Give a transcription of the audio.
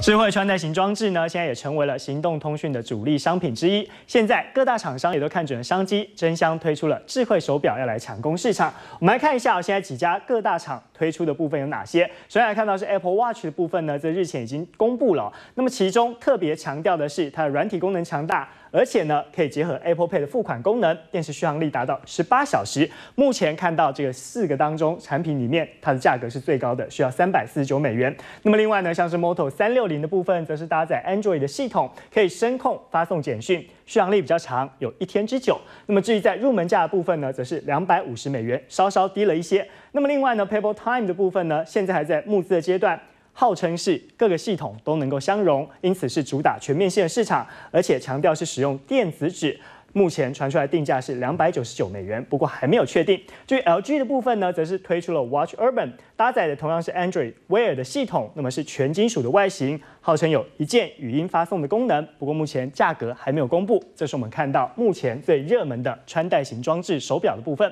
智慧穿戴型装置呢，现在也成为了行动通讯的主力商品之一。现在各大厂商也都看准了商机，争相推出了智慧手表，要来抢攻市场。我们来看一下，现在几家各大厂推出的部分有哪些。首先来看到是 Apple Watch 的部分呢，在日前已经公布了。那么其中特别强调的是它的软体功能强大，而且呢可以结合 Apple Pay 的付款功能，电池续航力达到十八小时。目前看到这个四个当中产品里面，它的价格是最高的，需要三百四十九美元。那么另外呢，像是 Moto 三六。六零的部分则是搭载 Android 的系统，可以声控发送简讯，续航力比较长，有一天之久。那么至于在入门价的部分呢，则是两百五十美元，稍稍低了一些。那么另外呢，Pebble Time 的部分呢，现在还在募资的阶段，号称是各个系统都能够相容，因此是主打全面性的市场，而且强调是使用电子纸。目前传出来定价是两百九十九美元，不过还没有确定。至于 LG 的部分呢，则是推出了 Watch Urban，搭载的同样是 Android Wear 的系统，那么是全金属的外形，号称有一键语音发送的功能。不过目前价格还没有公布。这是我们看到目前最热门的穿戴型装置手表的部分。